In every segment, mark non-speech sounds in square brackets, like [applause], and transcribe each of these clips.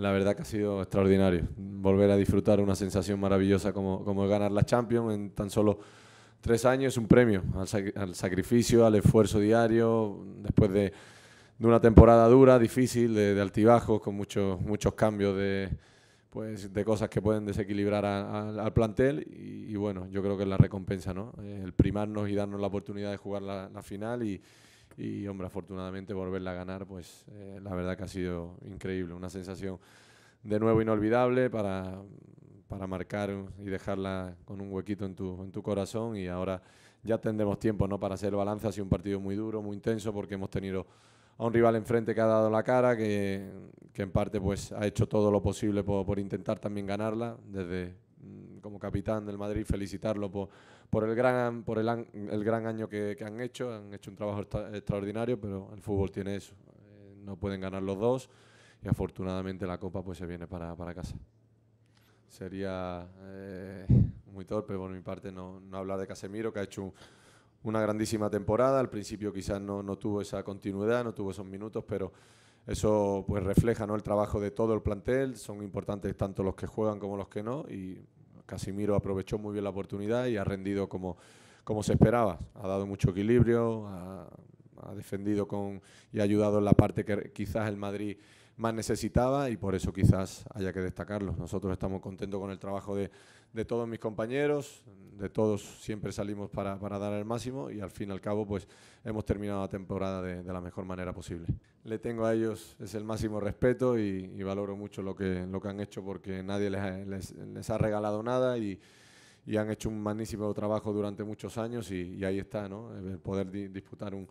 La verdad que ha sido extraordinario. Volver a disfrutar una sensación maravillosa como, como ganar la Champions en tan solo tres años es un premio al, sacrificio, al esfuerzo diario, después de, una temporada dura, difícil, de, altibajos, con muchos, muchos cambios de, pues, de cosas que pueden desequilibrar al plantel. Y, bueno, yo creo que es la recompensa, ¿no? El primarnos y darnos la oportunidad de jugar la, la final y y hombre, afortunadamente volverla a ganar, pues eh, la verdad que ha sido increíble, una sensación de nuevo inolvidable para, marcar y dejarla con un huequito en tu, en tu corazón y ahora ya tendremos tiempo ¿no? para hacer el balance, ha un partido muy duro, muy intenso porque hemos tenido a un rival enfrente que ha dado la cara, que, en parte pues ha hecho todo lo posible por, por intentar también ganarla desde capitán del Madrid, felicitarlo por, por el gran, por el, el gran año que, han hecho. Han hecho un trabajo extraordinario, pero el fútbol tiene eso. Eh, no pueden ganar los dos y afortunadamente la Copa pues se viene para, para casa. Sería eh, muy torpe por mi parte no, no, hablar de Casemiro, que ha hecho una grandísima temporada. Al principio quizás no, no tuvo esa continuidad, no tuvo esos minutos, pero eso pues refleja ¿no? el trabajo de todo el plantel, son importantes tanto los que juegan como los que no y Casimiro aprovechó muy bien la oportunidad y ha rendido como, como se esperaba. Ha dado mucho equilibrio, ha, defendido con, y ha ayudado en la parte que quizás el Madrid más necesitaba y por eso quizás haya que destacarlo. Nosotros estamos contentos con el trabajo de, de todos mis compañeros, de todos siempre salimos para, para, dar el máximo y al fin y al cabo pues hemos terminado la temporada de, la mejor manera posible. Le tengo a ellos es el máximo respeto y, valoro mucho lo que, lo que han hecho porque nadie les ha, les, ha regalado nada y, y, han hecho un magnífico trabajo durante muchos años y, ahí está, ¿no? el poder disputar un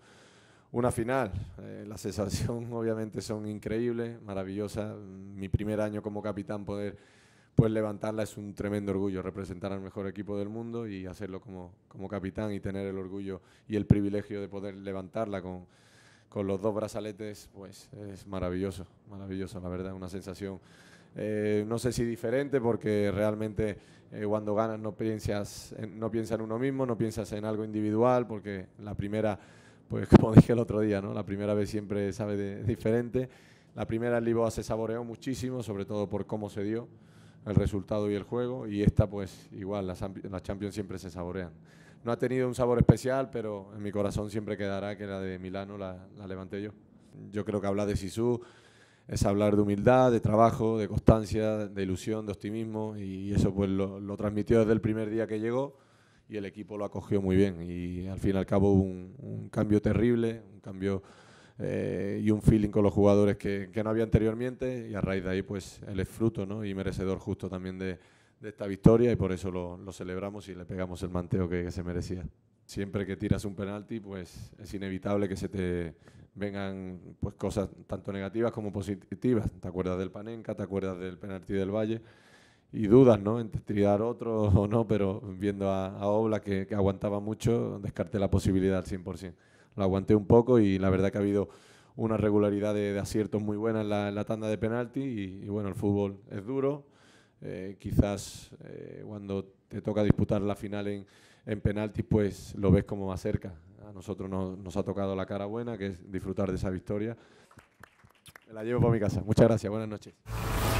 una final. Eh, la sensación [laughs] obviamente son increíbles, maravillosas. Mi primer año como capitán poder pues, levantarla es un tremendo orgullo, representar al mejor equipo del mundo y hacerlo como, capitán y tener el orgullo y el privilegio de poder levantarla con, los dos brazaletes, pues es maravilloso, maravilloso, la verdad, una sensación. Eh, no sé si diferente, porque realmente eh, cuando ganas no piensas, no piensas en uno mismo, no piensas en algo individual, porque la primera pues [laughs] como dije el otro día, ¿no? la primera vez siempre sabe diferente. La primera en Liboa se saboreó muchísimo, sobre todo por cómo se dio el resultado y el juego, y esta pues igual, las, Champions siempre se saborean. No ha tenido un sabor especial, pero en mi corazón siempre quedará que la de Milano la, levanté yo. Yo creo que hablar de Sisu es hablar de humildad, de trabajo, de constancia, de ilusión, de optimismo, y eso pues lo transmitió desde el primer día que llegó y el equipo lo acogió muy bien. Y al fin y al cabo un, un cambio terrible, un cambio eh, y un feeling con los jugadores que, no había anteriormente y a raíz de ahí pues él es fruto ¿no? y merecedor justo también de, esta victoria y por eso lo, celebramos y le pegamos el manteo que, se merecía. Siempre que tiras un penalti pues es inevitable que se te vengan pues cosas tanto negativas como positivas. Te acuerdas del Panenca, te acuerdas del penalti del Valle y dudas, ¿no? En tirar otro [laughs] o no, pero viendo a, a Obla que, aguantaba mucho, descarté la posibilidad al 100%. Lo aguanté un poco y la verdad que ha habido una regularidad de, aciertos muy buena en la, tanda de penalti y, bueno, el fútbol es duro. Eh, quizás eh, cuando te toca disputar la final en, en penaltis, pues lo ves como más cerca. A nosotros nos ha tocado la cara buena, que es disfrutar de esa victoria. Me la llevo para mi casa. Muchas gracias, buenas noches.